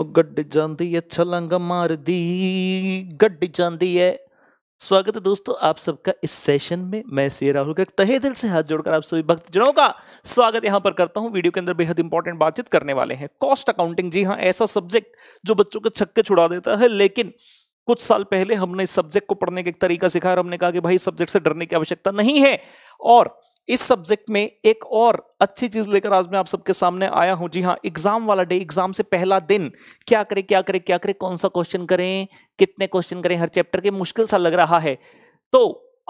ਉਹ जाती है छलंग मार दी ਗੱਡੀ जाती है स्वागत है दोस्तों आप सबका इस सेशन में मैं सी राहुल का तहे दिल से हाथ जोड़कर आप सभी भक्त जनों का स्वागत यहां पर करता हूं वीडियो के अंदर बेहद इंपॉर्टेंट बातचीत करने वाले हैं कॉस्ट अकाउंटिंग जी हां ऐसा सब्जेक्ट जो बच्चों के छक्के छुड़ा देता है लेकिन कुछ साल पहले हमने इस सब्जेक्ट को पढ़ने का एक तरीका सिखाया और हमने कहा कि भाई सब्जेक्ट से डरने की आवश्यकता नहीं है और इस सब्जेक्ट में एक और अच्छी चीज लेकर आज मैं आप सबके सामने आया हूं जी हाँ एग्जाम वाला डे एग्जाम से पहला दिन क्या करें क्या करें क्या करें कौन सा क्वेश्चन करें कितने क्वेश्चन करें हर चैप्टर के मुश्किल सा लग रहा है तो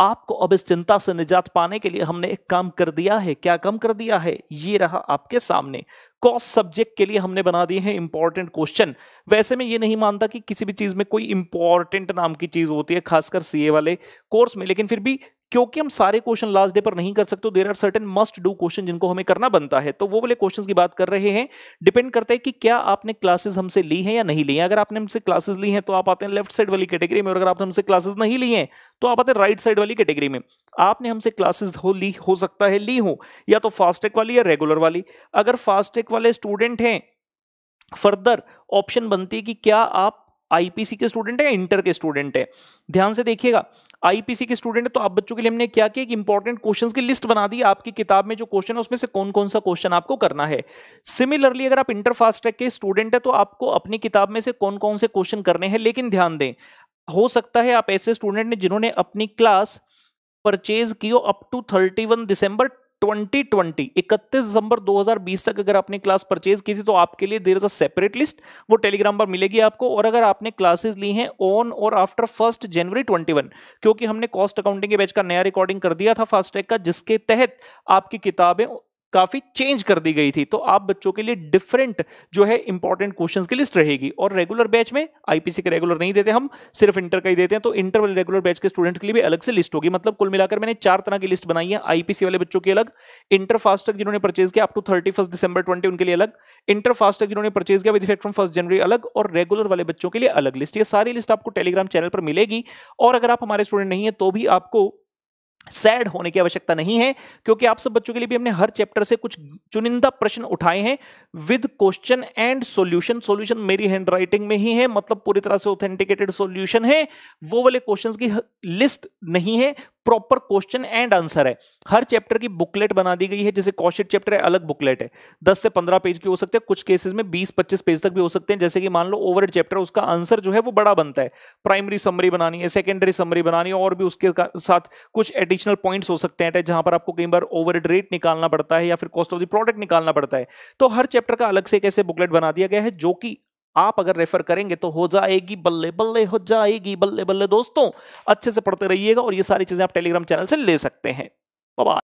आपको अब इस चिंता से निजात पाने के लिए हमने एक काम कर दिया है क्या काम कर दिया है ये रहा आपके सामने कॉस्ट सब्जेक्ट के लिए हमने बना दिए हैं इंपॉर्टेंट क्वेश्चन वैसे मैं ये नहीं मानता कि किसी भी चीज़ में कोई इंपॉर्टेंट नाम की चीज़ होती है खासकर सीए वाले कोर्स में लेकिन फिर भी क्योंकि हम सारे क्वेश्चन लास्ट डे पर नहीं कर सकते there are certain must do question जिनको हमें करना बनता है तो वो वाले क्वेश्चन की बात कर रहे हैं डिपेंड करता है कि क्या आपने क्लासेस हमसे ली हैं या नहीं ली हैं अगर आपने हमसे क्लासेस ली हैं तो आप आते हैं लेफ्ट साइड वाली कैटेगरी में और अगर आपने हमसे क्लासेस नहीं ली हैं तो आप आते हैं राइट साइड वाली कैटेगरी में आपने हमसे क्लासेस हो ली हो सकता है ली हो या तो फास्टेक वाली या रेगुलर वाली अगर फास्टेक वाले स्टूडेंट हैं फर्दर ऑप्शन बनती है कि क्या आप आईपीसी के स्टूडेंट है या इंटर के स्टूडेंट है ध्यान से देखिएगा आईपीसी के स्टूडेंट है तो आप बच्चों के लिए हमने क्या किया कि इंपॉर्टेंट क्वेश्चंस की लिस्ट बना दी आपकी किताब में जो क्वेश्चन है उसमें से कौन कौन सा क्वेश्चन आपको करना है सिमिलरली अगर आप इंटर फास्ट ट्रैक के स्टूडेंट है तो आपको अपनी किताब में से कौन कौन से क्वेश्चन करने हैं लेकिन ध्यान दें हो सकता है आप ऐसे स्टूडेंट ने जिन्होंने अपनी क्लास परचेज की हो up to thirty one December twenty twenty इकतीस दिसंबर दो हजार बीस तक अगर आपने क्लास परचेज की थी तो आपके लिए there is a separate list वो टेलीग्राम पर मिलेगी आपको और अगर आपने क्लासेस ली हैं ऑन और after first January twenty one क्योंकि हमने कॉस्ट अकाउंटिंग के बैच का नया रिकॉर्डिंग कर दिया था फास्टैग का जिसके तहत आपकी किताबें काफ़ी चेंज कर दी गई थी तो आप बच्चों के लिए डिफरेंट जो है इंपॉर्टेंट क्वेश्चंस की लिस्ट रहेगी और रेगुलर बैच में आईपीसी के रेगुलर नहीं देते हम सिर्फ इंटर का ही देते हैं तो इंटर वाले रेगुलर बैच के स्टूडेंट्स के लिए भी अलग से लिस्ट होगी मतलब कुल मिलाकर मैंने चार तरह की लिस्ट बनाई है आईपीसी वाले बच्चों की अलग इंटर फास्टक जिन्होंने परचेज किया up to thirty December twenty उनके लिए अलग इंटर फास्टक जिन्होंने परचेज किया with effect from first January अलग और रेगुलर वाले बच्चों के लिए अलग लिस्ट ये सारी लिस्ट आपको टेलीग्राम चैनल पर मिलेगी और अगर आप हमारे स्टूडेंट नहीं है तो भी आपको सैड होने की आवश्यकता नहीं है क्योंकि आप सब बच्चों के लिए भी हमने हर चैप्टर से कुछ चुनिंदा प्रश्न उठाए हैं with question and solution solution मेरी हैंड राइटिंग में ही है मतलब पूरी तरह से ऑथेंटिकेटेड सॉल्यूशन है वो वाले क्वेश्चंस की लिस्ट नहीं है प्रॉपर क्वेश्चन एंड आंसर है हर चैप्टर की बुकलेट बना दी गई है जैसे कॉशिट चैप्टर है अलग बुकलेट है दस से पंद्रह पेज की हो सकते हैं कुछ केसेस में बीस पच्चीस पेज तक भी हो सकते हैं जैसे कि मान लो ओवर चैप्टर उसका आंसर जो है वो बड़ा बनता है प्राइमरी समरी बनानी है सेकेंडरी समरी बनानी है और भी उसके साथ कुछ एडिशनल पॉइंट्स हो सकते हैं जहां पर आपको कई बार ओवर रेट निकालना पड़ता है या फिर कॉस्ट ऑफ द प्रोडक्ट निकालना पड़ता है तो हर चैप्टर का अलग से कैसे बुकलेट बना दिया गया है जो कि आप अगर रेफर करेंगे तो हो जाएगी बल्ले बल्ले हो जाएगी बल्ले बल्ले दोस्तों अच्छे से पढ़ते रहिएगा और ये सारी चीजें आप टेलीग्राम चैनल से ले सकते हैं बाय